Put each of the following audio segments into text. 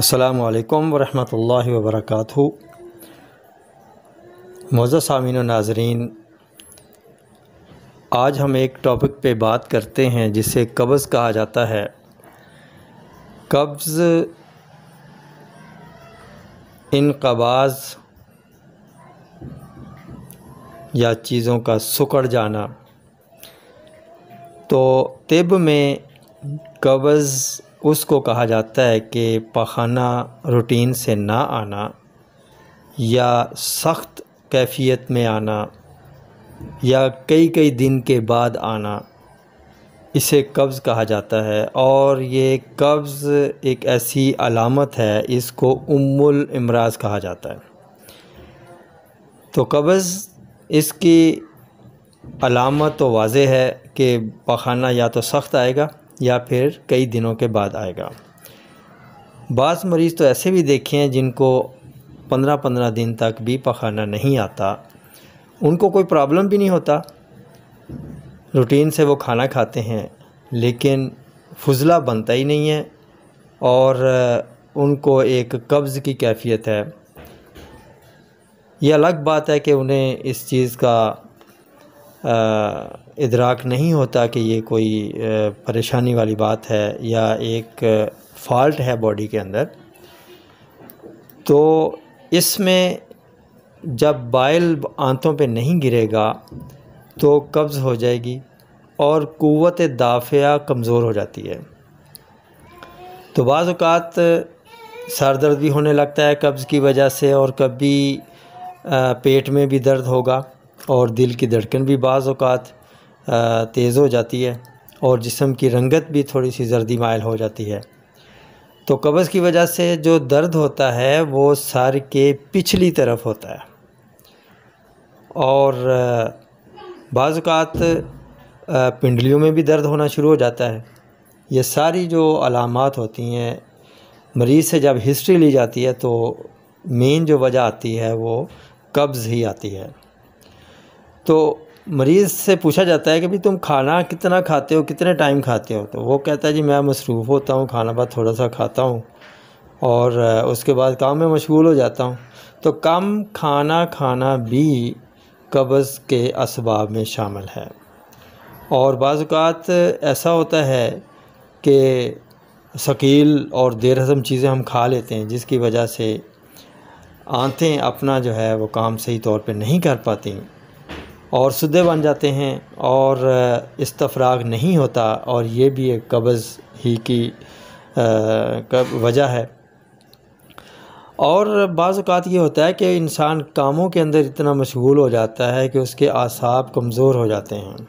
असलकम वरहमल वबरक मौजा सामिन नाजरीन आज हम एक टॉपिक पे बात करते हैं जिसे कब्ज़ कहा जाता है कब्ज़ इनकबाज या चीज़ों का सुकड़ जाना तो तिब में कब्ज़ उसको कहा जाता है कि पखाना रूटीन से ना आना या सख्त कैफियत में आना या कई कई दिन के बाद आना इसे कब्ज़ कहा जाता है और ये कब्ज़ एक ऐसी अलामत है इसको उमुल इमराज कहा जाता है तो कब्ज़ इसकी अलामत तो वाज है कि पखाना या तो सख्त आएगा या फिर कई दिनों के बाद आएगा बास मरीज़ तो ऐसे भी देखे हैं जिनको पंद्रह पंद्रह दिन तक भी पखाना नहीं आता उनको कोई प्रॉब्लम भी नहीं होता रूटीन से वो खाना खाते हैं लेकिन फजला बनता ही नहीं है और उनको एक कब्ज़ की कैफियत है ये अलग बात है कि उन्हें इस चीज़ का आ, इदराक नहीं होता कि ये कोई परेशानी वाली बात है या एक फॉल्ट है बॉडी के अंदर तो इसमें जब बाइल आंतों पे नहीं गिरेगा तो कब्ज़ हो जाएगी और क़वत दाफ़िया कमज़ोर हो जाती है तो बाज़ात सर दर्द भी होने लगता है कब्ज़ की वजह से और कभी पेट में भी दर्द होगा और दिल की धड़कन भी बाज़ात तेज़ हो जाती है और जिसम की रंगत भी थोड़ी सी जर्दी मायल हो जाती है तो कब्ज़ की वजह से जो दर्द होता है वो सर के पिछली तरफ होता है और बाज़ात पिंडलियों में भी दर्द होना शुरू हो जाता है ये सारी जो अलामत होती हैं मरीज़ से जब हिस्ट्री ली जाती है तो मेन जो वजह आती है वो कब्ज़ ही आती है तो मरीज़ से पूछा जाता है कि भाई तुम खाना कितना खाते हो कितने टाइम खाते हो तो वो कहता है जी मैं मसरूफ़ होता हूँ खाना बाद थोड़ा सा खाता हूँ और उसके बाद काम में मशगूल हो जाता हूँ तो कम खाना खाना भी कब्ज़ के इसबाब में शामिल है और बाज़ात ऐसा होता है कि शकील और देर हजम चीज़ें हम खा लेते हैं जिसकी वजह से आंतें अपना जो है वो काम सही तौर पे नहीं कर पाती और सुधे बन जाते हैं और इस्तफराग नहीं होता और ये भी एक कब्ज़ ही की वजह है और बाज़ात ये होता है कि इंसान कामों के अंदर इतना मशगूल हो जाता है कि उसके आसाब कमज़ोर हो जाते हैं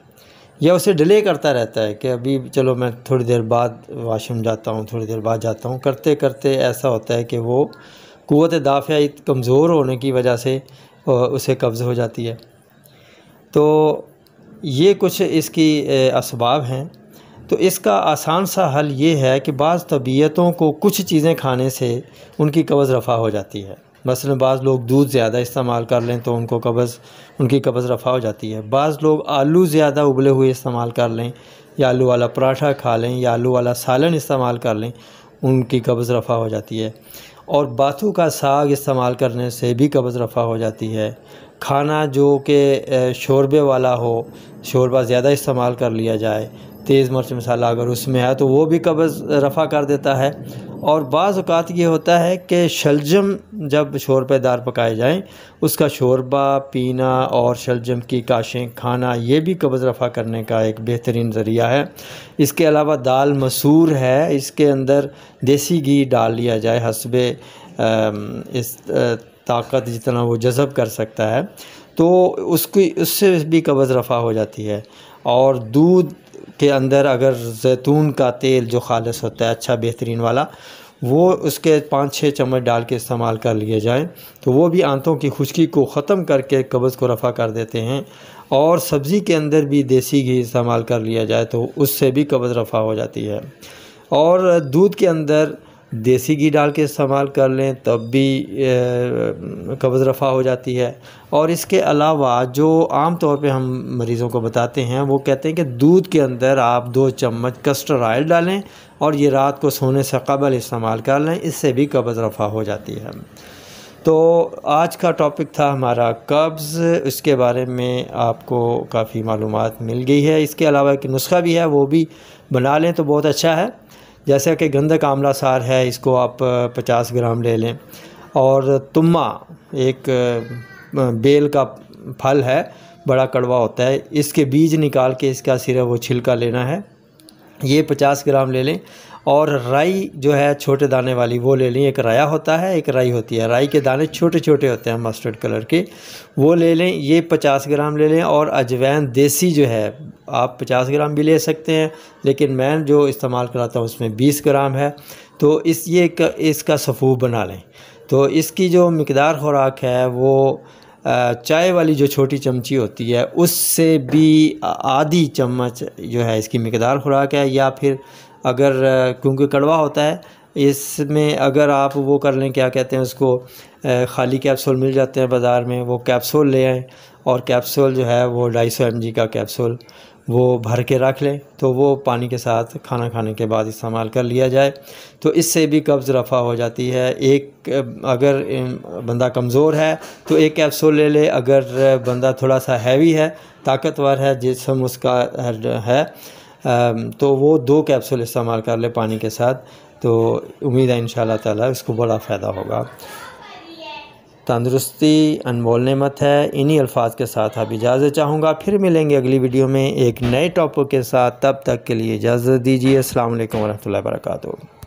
या उसे डिले करता रहता है कि अभी चलो मैं थोड़ी देर बाद वाशरूम जाता हूँ थोड़ी देर बाद जाता हूँ करते करते ऐसा होता है कि वो क़वत दाफ़िया कमज़ोर होने की वजह से उसे कब्ज़ हो जाती है तो ये कुछ इसकी इसबाब हैं तो इसका आसान सा हल ये है कि बाज़ तबीयतों को कुछ चीज़ें खाने से उनकी कब्ज़ रफ़ा हो जाती है मसलन बाज़ लोग दूध ज़्यादा इस्तेमाल कर लें तो उनको कब्ज़ उनकी कब्ज़ रफ़ा हो जाती है बाज़ लोग आलू ज़्यादा उबले हुए इस्तेमाल कर लें या आलू वाला पराठा खा लें या आलू वाला सालन इस्तेमाल कर लें उनकी कब्ज़ रफ़ा हो जाती है और बाथू का साग इस्तेमाल करने से भी कब्ज़ रफ़ा हो जाती है खाना जो कि शोरबे वाला हो शोरबा ज़्यादा इस्तेमाल कर लिया जाए तेज़ मिर्च मसाला अगर उसमें है तो वो भी कब्ज़ रफ़ा कर देता है और बाज़ात ये होता है कि शलजम जब शोरबेदार पकाए जाएं उसका शोरबा पीना और शलजम की काशें खाना ये भी कब्ज़ रफ़ा करने का एक बेहतरीन ज़रिया है इसके अलावा दाल मसूर है इसके अंदर देसी घी डाल लिया जाए हसब इस ताकत जितना वो जज़ब कर सकता है तो उसकी उससे भी कब्ज़ रफ़ा हो जाती है और दूध के अंदर अगर जैतून का तेल जो खालस होता है अच्छा बेहतरीन वाला वो उसके पाँच छः चम्मच डाल के इस्तेमाल कर लिए जाए तो वो भी आंतों की खुश्की को ख़त्म करके कब्ज़ को रफ़ा कर देते हैं और सब्ज़ी के अंदर भी देसी घी इस्तेमाल कर लिया जाए तो उससे भी कब्ज़ रफ़ा हो जाती है और दूध के अंदर देसी घी डाल के इस्तेमाल कर लें तब भी कब्ज़ रफ़ा हो जाती है और इसके अलावा जो आम तौर पे हम मरीज़ों को बताते हैं वो कहते हैं कि दूध के अंदर आप दो चम्मच कस्टर ऑयल डालें और ये रात को सोने से कबल इस्तेमाल कर लें इससे भी कब्ज़ रफ़ा हो जाती है तो आज का टॉपिक था हमारा कब्ज़ इसके बारे में आपको काफ़ी मालूम मिल गई है इसके अलावा एक नुस्खा भी है वो भी बना लें तो बहुत अच्छा है जैसा कि गंधक आमला सार है इसको आप पचास ग्राम ले लें और तुम्मा एक बेल का फल है बड़ा कड़वा होता है इसके बीज निकाल के इसका सिर्फ वो छिलका लेना है ये पचास ग्राम ले लें और राई जो है छोटे दाने वाली वो ले लें एक राया होता है एक राई होती है राई के दाने छोटे छोटे होते हैं मस्टर्ड कलर के वो ले लें ये पचास ग्राम ले लें और अजवैन देसी जो है आप पचास ग्राम भी ले सकते हैं लेकिन मैं जो इस्तेमाल कराता हूँ उसमें बीस ग्राम है तो इस ये एक इसका सफ़ूफ बना लें तो इसकी जो मकदार खुराक है वो चाय वाली जो छोटी चमची होती है उससे भी आधी चम्मच जो है इसकी मकदार खुराक है या फिर अगर क्योंकि कड़वा होता है इसमें अगर आप वो कर लें क्या कहते हैं उसको खाली कैप्सूल मिल जाते हैं बाज़ार में वो कैप्सूल ले आएँ और कैप्सूल जो है वो ढाई सौ एम का कैप्सूल वो भर के रख लें तो वो पानी के साथ खाना खाने के बाद इस्तेमाल कर लिया जाए तो इससे भी कब्ज़ रफ़ा हो जाती है एक अगर बंदा कमज़ोर है तो एक कैप्सूल ले ले अगर बंदा थोड़ा सा हैवी है ताकतवर है जिसम उसका है तो वो दो कैप्सूल इस्तेमाल कर ले पानी के साथ तो उम्मीद है इन ताला इसको बड़ा फ़ायदा होगा तंदुरुस्ती अनमोल नेमत है इन्हीं अल्फाज के साथ आप इजाज़त चाहूँगा फिर मिलेंगे अगली वीडियो में एक नए टॉपिक के साथ तब तक के लिए इजाज़त दीजिए अल्लाम वरहमल वर्का